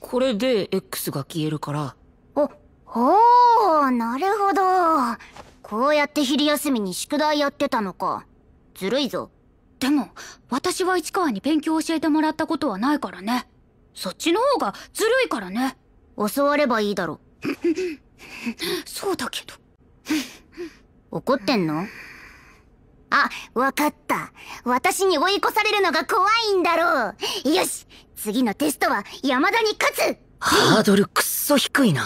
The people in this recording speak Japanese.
これで X が消えるから。お、おー、なるほど。こうやって昼休みに宿題やってたのか。ずるいぞ。でも、私は市川に勉強教えてもらったことはないからね。そっちの方がずるいからね。教わればいいだろ。そうだけど。怒ってんのあ、わかった。私に追い越されるのが怖いんだろう。よし次のテストは山田に勝つハードルくっそ低いな